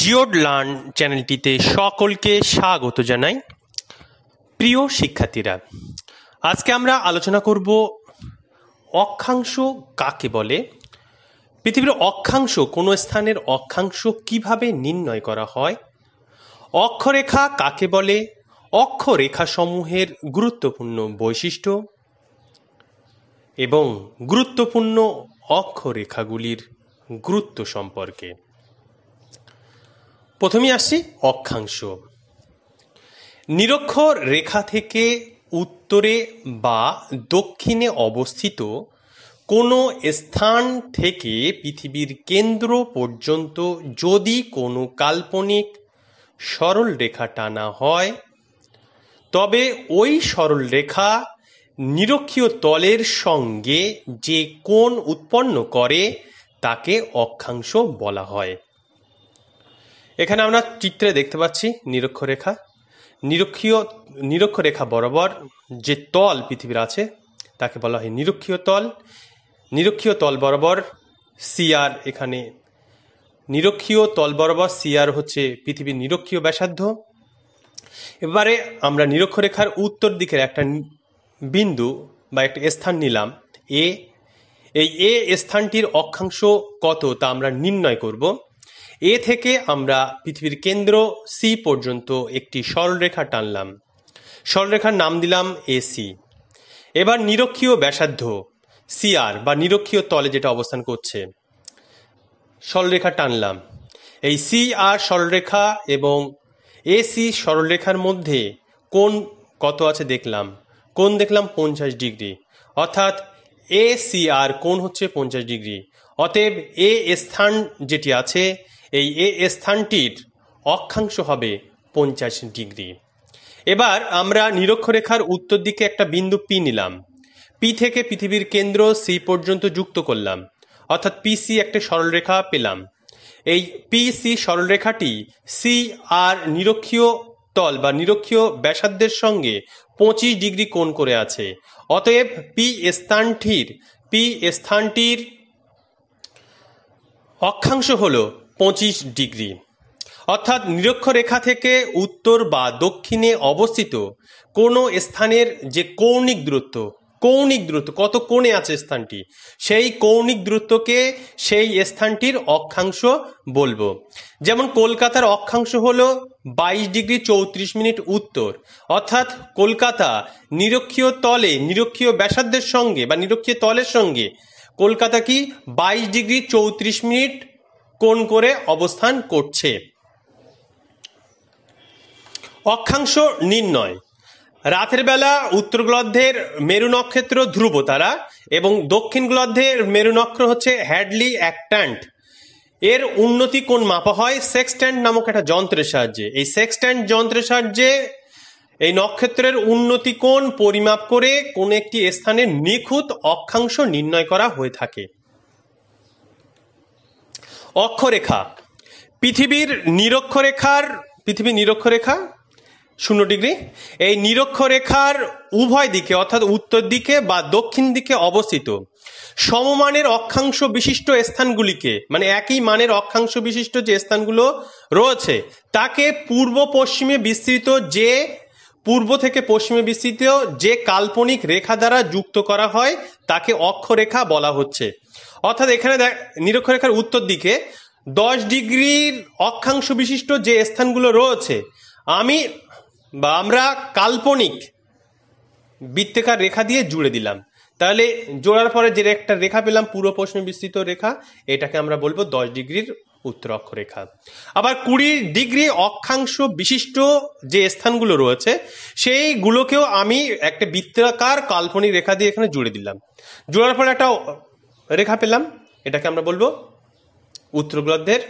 জিওড learn চ্যানেলটিতে সকলকে স্বাগত জানাই প্রিয় শিক্ষার্থীরা আজকে আমরা আলোচনা করব অক্ষাংশ কাকে বলে পৃথিবীর অক্ষাংশ কোনো স্থানের অক্ষাংশ কিভাবে নির্ণয় করা হয় অক্ষরেখা কাকে বলে অক্ষরেখা সমূহের গুরুত্বপূর্ণ বৈশিষ্ট্য এবং গুরুত্বপূর্ণ অক্ষরেখাগুলির গুরুত্ব সম্পর্কে প্রথমে আসছি অক্ষাংশ নিরক্ষর রেখা থেকে উত্তরে বা দক্ষিণে অবস্থিত কোনো স্থান থেকে পৃথিবীর কেন্দ্র পর্যন্ত যদি কোনো কাল্পনিক সরল রেখা টানা হয় তবে ওই সরল রেখা নিরক্ষীয় তলের সঙ্গে যে কোণ উৎপন্ন করে তাকে অক্ষাংশ বলা হয় এখানে আমরা চিত্রে দেখতে পাচ্ছি নিরক্ষরেখা নিরক্ষীয় নিরক্ষরেখা বরাবর যে তল পৃথিবীর আছে তাকে বলা হয় নিরক্ষীয় তল নিরক্ষীয় তল বরাবর সিআর এখানে নিরক্ষীয় তল বরাবর সিআর হচ্ছে পৃথিবীর নিরক্ষীয় ব্যাসার্ধ এবারে আমরা নিরক্ষরেখার উত্তর দিকের একটা বিন্দু বা একটা স্থান নিলাম এ এই এ স্থানটির অক্ষাংশ কত তা আমরা নির্ণয় করবো এ থেকে আমরা পৃথিবীর কেন্দ্র সি পর্যন্ত একটি সরলরেখা টানলাম সরলরেখার নাম দিলাম এসি এবার নিরক্ষীয় ব্যাসার্ধ সিআর বা নিরক্ষীয় তলে যেটা অবস্থান করছে সরলরেখা টানলাম এই সি আর সরলরেখা এবং এসি সরলরেখার মধ্যে কোন কত আছে দেখলাম কোন দেখলাম পঞ্চাশ ডিগ্রি অর্থাৎ এ সি আর কোন হচ্ছে পঞ্চাশ ডিগ্রি অতএব এ স্থান যেটি আছে এই এ স্থানটির অক্ষাংশ হবে পঞ্চাশ ডিগ্রি এবার আমরা নিরক্ষরেখার উত্তর দিকে একটা বিন্দু পি নিলাম পি থেকে পৃথিবীর কেন্দ্র সি পর্যন্ত যুক্ত করলাম অর্থাৎ পিসি একটা সরলরেখা পেলাম এই পিসি সরলরেখাটি সি আর নিরক্ষীয় তল বা নিরক্ষীয় ব্যাসার্ধের সঙ্গে পঁচিশ ডিগ্রি কোণ করে আছে অতএব পি স্থানটির পি স্থানটির অক্ষাংশ হলো পঁচিশ ডিগ্রি অর্থাৎ নিরক্ষরেখা থেকে উত্তর বা দক্ষিণে অবস্থিত কোনো স্থানের যে কৌণিক দূরত্ব কৌণিক দূরত্ব কত কোণে আছে স্থানটি সেই কৌণিক দূরত্বকে সেই স্থানটির অক্ষাংশ বলবো যেমন কলকাতার অক্ষাংশ হলো বাইশ ডিগ্রি চৌত্রিশ মিনিট উত্তর অর্থাৎ কলকাতা নিরক্ষীয় তলে নিরক্ষীয় ব্যাসার্ধের সঙ্গে বা নিরক্ষীয় তলের সঙ্গে কলকাতা কি বাইশ ডিগ্রি চৌত্রিশ মিনিট কোণ করে অবস্থান করছে অক্ষাংশ নির্ণয় রাতের বেলা উত্তর গ্লদ্ধের মেরু নক্ষত্র ধ্রুবতারা এবং দক্ষিণ গ্লদ্ধের মেরু নক্ষত্র হচ্ছে হ্যাডলি অ্যাক্ট্যান্ট এর উন্নতি কোন মাপা হয় সেক্সট্যান্ট নামক একটা যন্ত্রের সাহায্যে এই সেক্সট্যান্ট যন্ত্রের সাহায্যে এই নক্ষত্রের উন্নতি কোণ পরিমাপ করে কোন একটি স্থানের নিখুঁত অক্ষাংশ নির্ণয় করা হয়ে থাকে অক্ষরেখা পৃথিবীর নিরক্ষরেখার পৃথিবীর নিরক্ষরেখা শূন্য ডিগ্রি এই নিরক্ষরেখার উভয় দিকে অর্থাৎ উত্তর দিকে বা দক্ষিণ দিকে অবস্থিত সমমানের অক্ষাংশ বিশিষ্ট স্থানগুলিকে মানে একই মানের অক্ষাংশ বিশিষ্ট যে স্থানগুলো রয়েছে তাকে পূর্ব পশ্চিমে বিস্তৃত যে পূর্ব থেকে পশ্চিমে বিস্তৃত যে কাল্পনিক রেখা দ্বারা যুক্ত করা হয় তাকে অক্ষরেখা বলা হচ্ছে অর্থাৎ এখানে দেখ নিরক্ষরেখার উত্তর দিকে দশ ডিগ্রির অক্ষাংশ বিশিষ্ট যে স্থানগুলো রয়েছে আমি বা আমরা কাল্পনিক বৃত্তেকার রেখা দিয়ে জুড়ে দিলাম তাহলে জোড়ার পরে যে একটা রেখা পেলাম পুরো প্রশ্নে বিস্তৃত রেখা এটাকে আমরা বলবো দশ ডিগ্রির উত্তর অক্ষরেখা আবার কুড়ি ডিগ্রি অক্ষাংশ বিশিষ্ট যে স্থানগুলো রয়েছে সেইগুলোকেও আমি একটা বৃত্তাকার কাল্পনিক রেখা দিয়ে এখানে জুড়ে দিলাম জোড়ার পরে একটা রেখা পেলাম এটাকে আমরা বলবো উত্তর গোলার্ধের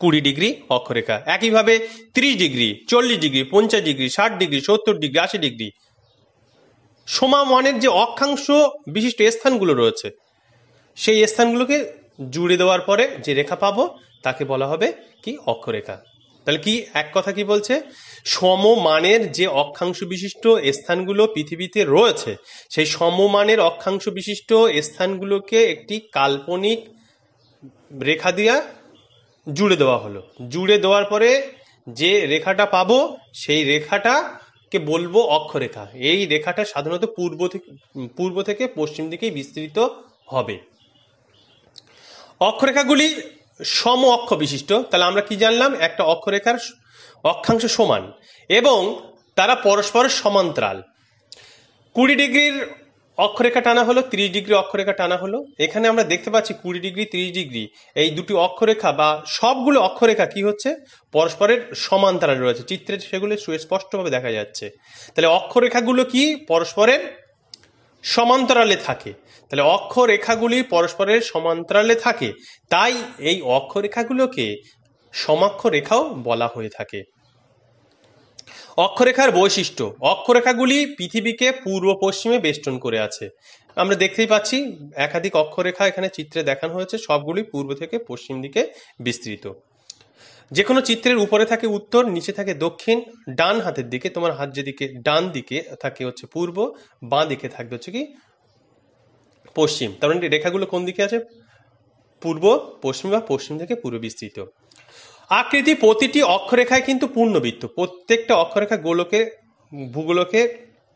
কুড়ি ডিগ্রি অক্ষরেখা একইভাবে ত্রিশ ডিগ্রি চল্লিশ ডিগ্রি পঞ্চাশ ডিগ্রি ষাট ডিগ্রি সত্তর ডিগ্রি আশি ডিগ্রি সমামানের যে অক্ষাংশ বিশিষ্ট স্থানগুলো রয়েছে সেই স্থানগুলোকে জুড়ে দেওয়ার পরে যে রেখা পাবো তাকে বলা হবে কি অক্ষরেখা তাহলে কি এক কথা কি বলছে সমমানের যে অক্ষাংশ বিশিষ্ট স্থানগুলো পৃথিবীতে রয়েছে সেই সমমানের অক্ষাংশ বিশিষ্ট স্থানগুলোকে একটি কাল্পনিক রেখা দিয়া জুড়ে দেওয়া হলো জুড়ে দেওয়ার পরে যে রেখাটা পাবো সেই রেখাটা কে বলবো অক্ষরেখা এই রেখাটা সাধারণত পূর্ব থেকে পূর্ব থেকে পশ্চিম দিকে বিস্তৃত হবে অক্ষরেখাগুলি সম অক্ষ বিশিষ্ট তাহলে আমরা কি জানলাম একটা অক্ষরেখার অক্ষাংশ সমান এবং তারা পরস্পরের সমান্তরাল কুড়ি ডিগ্রির অক্ষরেখা টানা হলো তিরিশ ডিগ্রি অক্ষরেখা টানা হলো এখানে আমরা দেখতে পাচ্ছি কুড়ি ডিগ্রি তিরিশ ডিগ্রি এই দুটি অক্ষরেখা বা সবগুলো অক্ষরেখা কি হচ্ছে পরস্পরের সমান্তরাল রয়েছে চিত্রে সেগুলো সুস্পষ্টভাবে দেখা যাচ্ছে তাহলে অক্ষরেখাগুলো কি পরস্পরের সমান্তরালে থাকে তাহলে অক্ষরেখাগুলি পরস্পরের সমান্তরালে থাকে তাই এই অক্ষরেখাগুলোকে সমাক্ষ রেখাও বলা হয়ে থাকে অক্ষরেখার বৈশিষ্ট্য অক্ষরেখাগুলি পৃথিবীকে পূর্ব পশ্চিমে বেষ্টন করে আছে আমরা দেখতেই পাচ্ছি একাধিক অক্ষরেখা এখানে চিত্রে দেখানো হয়েছে সবগুলি পূর্ব থেকে পশ্চিম দিকে বিস্তৃত যে কোনো চিত্রের উপরে থাকে উত্তর নিচে থাকে দক্ষিণ ডান হাতের দিকে তোমার হাত যেদিকে ডান দিকে থাকে হচ্ছে পূর্ব বাঁ দিকে থাকবে হচ্ছে কি পশ্চিম তার মানে রেখাগুলো কোন দিকে আছে পূর্ব পশ্চিম বা পশ্চিম থেকে পূর্ব বিস্তৃত আকৃতি প্রতিটি অক্ষরেখায় কিন্তু পূর্ণবৃত্ত প্রত্যেকটা অক্ষরেখা গোলকে ভূগোলকে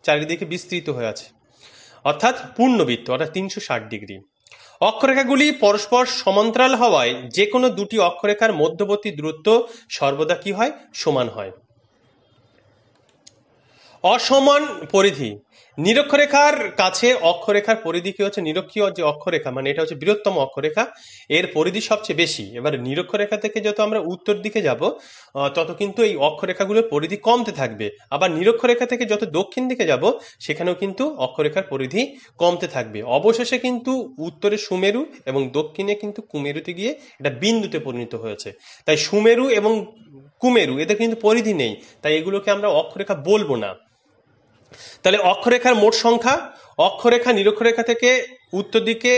চারিদিকে বিস্তৃত হয়ে আছে অর্থাৎ পূর্ণবৃত্ত অর্থাৎ তিনশো ষাট ডিগ্রি অক্ষরেখাগুলি পরস্পর সমান্তরাল হওয়ায় যে কোনো দুটি অক্ষরেখার মধ্যবর্তী দূরত্ব সর্বদা কি হয় সমান হয় অসমান পরিধি নিরক্ষরেখার কাছে অক্ষরেখার পরিধি কি হচ্ছে নিরক্ষীয় যে অক্ষরেখা মানে এটা হচ্ছে বৃহত্তম অক্ষরেখা এর পরিধি সবচেয়ে বেশি এবার নিরক্ষরেখা থেকে যত আমরা উত্তর দিকে যাব তত কিন্তু এই অক্ষরেখাগুলোর পরিধি কমতে থাকবে আবার নিরক্ষরেখা থেকে যত দক্ষিণ দিকে যাব সেখানেও কিন্তু অক্ষরেখার পরিধি কমতে থাকবে অবশেষে কিন্তু উত্তরে সুমেরু এবং দক্ষিণে কিন্তু কুমেরুতে গিয়ে এটা বিন্দুতে পরিণত হয়েছে তাই সুমেরু এবং কুমেরু এদের কিন্তু পরিধি নেই তাই এগুলোকে আমরা অক্ষরেখা বলবো না তাহলে অক্ষরেখার মোট সংখ্যা অক্ষরেখা নিরক্ষরেখা থেকে উত্তর দিকে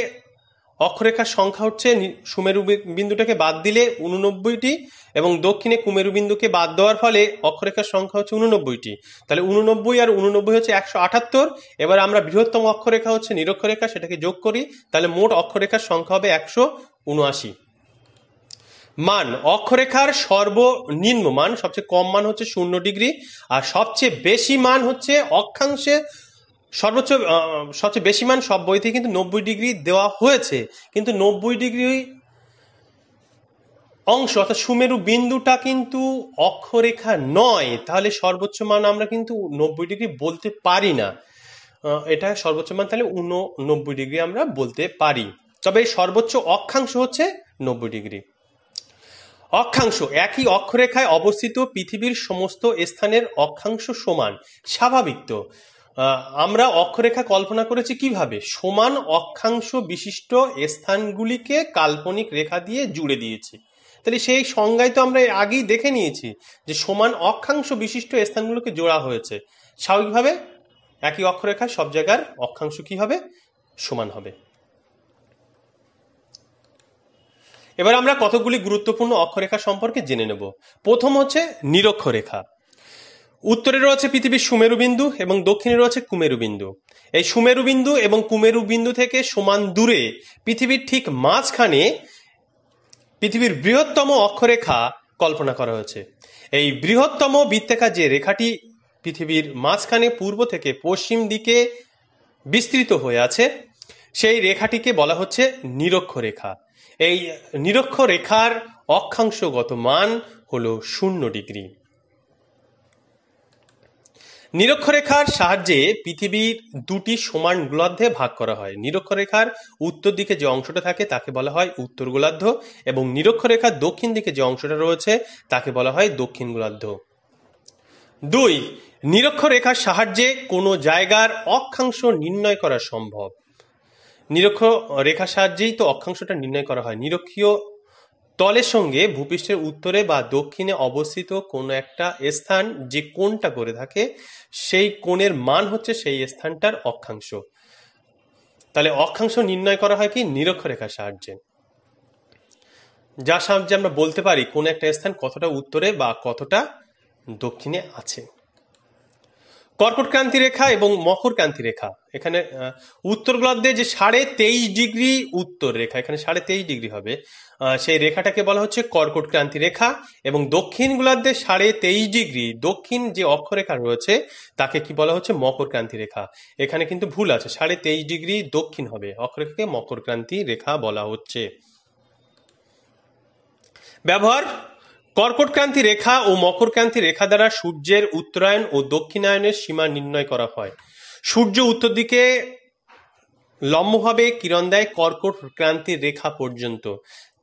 অক্ষরেখার সংখ্যা হচ্ছে সুমেরু বিন্দুটাকে বাদ দিলে উননব্বইটি এবং দক্ষিণে কুমেরু বিন্দুকে বাদ দেওয়ার ফলে অক্ষরেখার সংখ্যা হচ্ছে উননব্বইটি তাহলে উননব্বই আর উননব্বই হচ্ছে একশো আটাত্তর এবার আমরা বৃহত্তম অক্ষরেখা হচ্ছে নিরক্ষরেখা সেটাকে যোগ করি তাহলে মোট অক্ষরেখার সংখ্যা হবে একশো উনআশি মান অক্ষরেখার সর্বনিম্ন মান সবচেয়ে কম মান হচ্ছে শূন্য ডিগ্রি আর সবচেয়ে বেশি মান হচ্ছে অক্ষাংশে সর্বোচ্চ সবচেয়ে বেশি মান সব বইতে কিন্তু নব্বই ডিগ্রি দেওয়া হয়েছে কিন্তু নব্বই ডিগ্রি অংশ অর্থাৎ সুমেরু বিন্দুটা কিন্তু অক্ষরেখা নয় তাহলে সর্বোচ্চ মান আমরা কিন্তু নব্বই ডিগ্রি বলতে পারি না এটা সর্বোচ্চ মান তাহলে উন নব্বই ডিগ্রি আমরা বলতে পারি তবে সর্বোচ্চ অক্ষাংশ হচ্ছে নব্বই ডিগ্রি অক্ষাংশ একই অক্ষরেখায় অবস্থিত পৃথিবীর সমস্ত স্থানের অক্ষাংশ সমান স্বাভাবিক তো আমরা অক্ষরেখা কল্পনা করেছি কিভাবে সমান অক্ষাংশ বিশিষ্ট স্থানগুলিকে কাল্পনিক রেখা দিয়ে জুড়ে দিয়েছি তাহলে সেই সংজ্ঞায় তো আমরা আগেই দেখে নিয়েছি যে সমান অক্ষাংশ বিশিষ্ট স্থানগুলোকে জোড়া হয়েছে স্বাভাবিকভাবে একই অক্ষরেখা সব জায়গার অক্ষাংশ কি হবে সমান হবে এবার আমরা কতগুলি গুরুত্বপূর্ণ অক্ষরেখা সম্পর্কে জেনে নেব প্রথম হচ্ছে নিরক্ষরেখা উত্তরে রয়েছে পৃথিবীর সুমেরু বিন্দু এবং দক্ষিণে রয়েছে কুমেরু বিন্দু এই সুমেরু বিন্দু এবং কুমেরু বিন্দু থেকে সমান দূরে পৃথিবীর ঠিক মাঝখানে পৃথিবীর বৃহত্তম অক্ষরেখা কল্পনা করা হয়েছে এই বৃহত্তম বৃত্তেখা যে রেখাটি পৃথিবীর মাঝখানে পূর্ব থেকে পশ্চিম দিকে বিস্তৃত হয়ে আছে সেই রেখাটিকে বলা হচ্ছে নিরক্ষরেখা এই নিরক্ষ রেখার অক্ষাংশগত মান হল শূন্য ডিগ্রি নিরক্ষরেখার সাহায্যে পৃথিবীর দুটি সমান গোলার্ধে ভাগ করা হয় নিরক্ষরেখার উত্তর দিকে যে অংশটা থাকে তাকে বলা হয় উত্তর গোলার্ধ এবং নিরক্ষরেখার দক্ষিণ দিকে যে অংশটা রয়েছে তাকে বলা হয় দক্ষিণ গোলার্ধ দুই নিরক্ষরেখার সাহায্যে কোনো জায়গার অক্ষাংশ নির্ণয় করা সম্ভব নিরক্ষ রেখার সাহায্যেই তো অক্ষাংশটা নির্ণয় করা হয় নিরক্ষীয় তলের সঙ্গে ভূপৃষ্ঠের উত্তরে বা দক্ষিণে অবস্থিত কোনো একটা স্থান যে কোনটা করে থাকে সেই কোণের মান হচ্ছে সেই স্থানটার অক্ষাংশ তাহলে অক্ষাংশ নির্ণয় করা হয় কি নিরক্ষরেখার সাহায্যে যা সাহায্যে আমরা বলতে পারি কোন একটা স্থান কতটা উত্তরে বা কতটা দক্ষিণে আছে কর্কট ক্রান্তি রেখা এবং মকর ক্রান্তি রেখা এখানে উত্তর গোলার্ধে যে সাড়ে তেইশ ডিগ্রি উত্তর রেখা এখানে সাড়ে তেইশ ডিগ্রি হবে সেই রেখাটাকে বলা হচ্ছে কর্কট ক্রান্তি রেখা এবং দক্ষিণ গোলার্ধে সাড়ে তেইশ ডিগ্রি দক্ষিণ যে অক্ষরেখা রয়েছে তাকে কি বলা হচ্ছে মকর ক্রান্তি রেখা এখানে কিন্তু ভুল আছে সাড়ে তেইশ ডিগ্রি দক্ষিণ হবে অক্ষরেখাকে মকর ক্রান্তি রেখা বলা হচ্ছে ব্যবহার কর্কটক্রান্তি রেখা ও মকরক্রান্তি রেখা দ্বারা সূর্যের উত্তরায়ণ ও দক্ষিণায়নের সীমা নির্ণয় করা হয় সূর্য উত্তর দিকে লম্বভাবে কিরণ দেয় কর্কট ক্রান্তির রেখা পর্যন্ত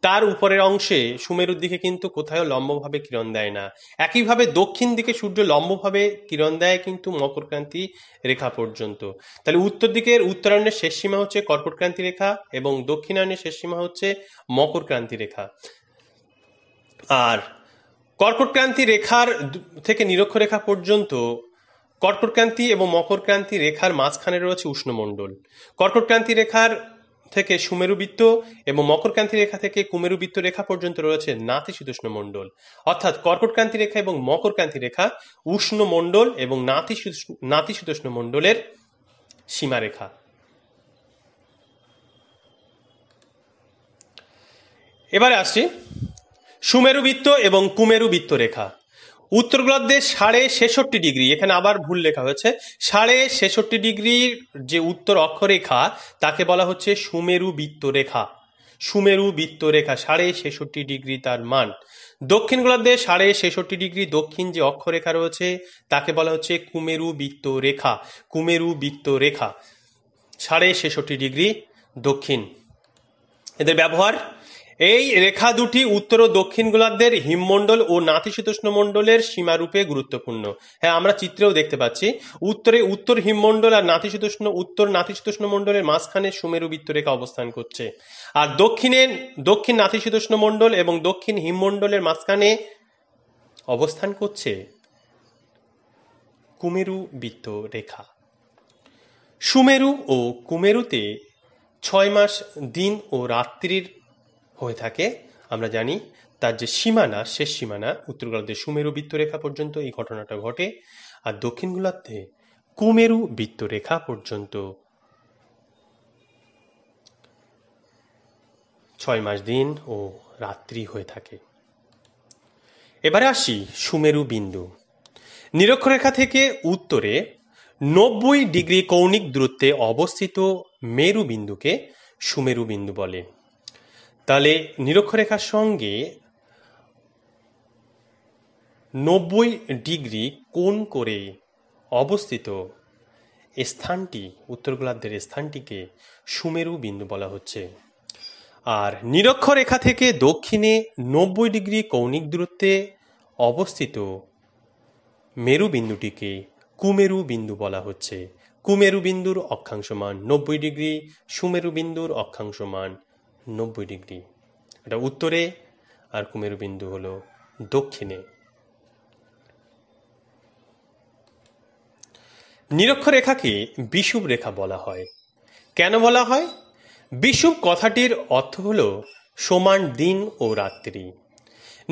তার উপরের অংশে সুমেরুর দিকে কিন্তু কোথাও লম্বভাবে কিরণ দেয় না একইভাবে দক্ষিণ দিকে সূর্য লম্বভাবে কিরণ দেয় কিন্তু মকরক্রান্তি রেখা পর্যন্ত তাহলে উত্তর দিকের উত্তরায়ণের শেষ সীমা হচ্ছে কর্কটক্রান্তি রেখা এবং দক্ষিণায়নের শেষ সীমা হচ্ছে মকরক্রান্তি রেখা আর কর্কট ক্রান্তি রেখার থেকে নিরক্ষরেখা পর্যন্ত কর্কট ক্রান্তি এবং মকর ক্রান্তি রেখার মাঝখানে রয়েছে উষ্ণমণ্ডল কর্কট ক্রান্তি রেখার থেকে সুমেরুবৃত্ত এবং মকরক্রান্তি রেখা থেকে কুমেরুবৃত্ত রেখা পর্যন্ত রয়েছে নাতিশীতোষ্ণ মণ্ডল অর্থাৎ কর্কটক্রান্তি রেখা এবং মকরক্রান্তি রেখা উষ্ণ মণ্ডল এবং নাতিশীতোষ্ণ মণ্ডলের সীমারেখা এবারে আসছি সুমেরু বৃত্ত এবং কুমেরু বৃত্ত রেখা উত্তর গোলার্ধে সাড়ে ছেষট্টি ডিগ্রি এখানে আবার ভুল লেখা হয়েছে সাড়ে ছেষট্টি ডিগ্রির যে উত্তর অক্ষরেখা তাকে বলা হচ্ছে সুমেরু বৃত্ত রেখা সুমেরু বৃত্ত রেখা সাড়ে ছেষট্টি ডিগ্রি তার মান দক্ষিণ গোলার্ধে সাড়ে ছেষট্টি ডিগ্রি দক্ষিণ যে অক্ষরেখা রয়েছে তাকে বলা হচ্ছে কুমেরু বৃত্ত রেখা কুমেরু বৃত্ত রেখা সাড়ে ছেষট্টি ডিগ্রি দক্ষিণ এদের ব্যবহার এই রেখা দুটি উত্তর ও দক্ষিণ গোলার্ধের হিমমণ্ডল ও নাতিশীতোষ্ণ মন্ডলের সীমারূপে গুরুত্বপূর্ণ হ্যাঁ আমরা চিত্রেও দেখতে পাচ্ছি উত্তরে উত্তর হিমমণ্ডল আর নাতিশীতোষ্ণ উত্তর নাতিশীতোষ্ণ মন্ডলের মাঝখানে সুমেরু বৃত্তরেখা অবস্থান করছে আর দক্ষিণে দক্ষিণ নাতিশীতোষ্ণ মন্ডল এবং দক্ষিণ হিমমণ্ডলের মাঝখানে অবস্থান করছে কুমেরু বৃত্ত রেখা সুমেরু ও কুমেরুতে ছয় মাস দিন ও রাত্রির হয়ে থাকে আমরা জানি তার যে সীমানা শেষ সীমানা উত্তর গোলার্ধে সুমেরু বৃত্তরেখা পর্যন্ত এই ঘটনাটা ঘটে আর দক্ষিণ গোলার্ধে কুমেরু বৃত্তরেখা পর্যন্ত ছয় মাস দিন ও রাত্রি হয়ে থাকে এবারে আসি সুমেরু বিন্দু নিরক্ষরেখা থেকে উত্তরে নব্বই ডিগ্রি কৌণিক দূরত্বে অবস্থিত মেরু বিন্দুকে সুমেরু বিন্দু বলে তাহলে নিরক্ষরেখার সঙ্গে নব্বই ডিগ্রি কোণ করে অবস্থিত স্থানটি উত্তর গোলার্ধের স্থানটিকে সুমেরু বিন্দু বলা হচ্ছে আর নিরক্ষরেখা থেকে দক্ষিণে নব্বই ডিগ্রি কৌণিক দূরত্বে অবস্থিত মেরু বিন্দুটিকে কুমেরু বিন্দু বলা হচ্ছে কুমেরু বিন্দুর অক্ষাংশ মান নব্বই ডিগ্রি সুমেরু বিন্দুর অক্ষাংশ মান নব্বই ডিগ্রি এটা উত্তরে আর কুমেরু বিন্দু হলো দক্ষিণে নিরক্ষরেখাকে বিষুব রেখা বলা হয় কেন বলা হয় বিষুব কথাটির অর্থ হল সমান দিন ও রাত্রি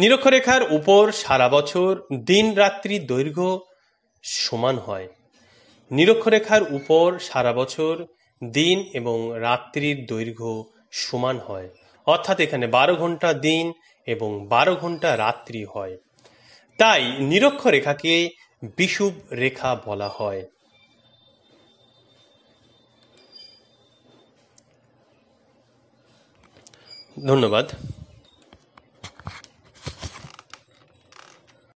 নিরক্ষরেখার উপর সারা বছর দিন রাত্রি দৈর্ঘ্য সমান হয় নিরক্ষরেখার উপর সারা বছর দিন এবং রাত্রির দৈর্ঘ্য সমান হয় অর্থাৎ এখানে বারো ঘন্টা দিন এবং বারো ঘন্টা রাত্রি হয় তাই নিরক্ষ রেখাকে বিষুব রেখা বলা হয় ধন্যবাদ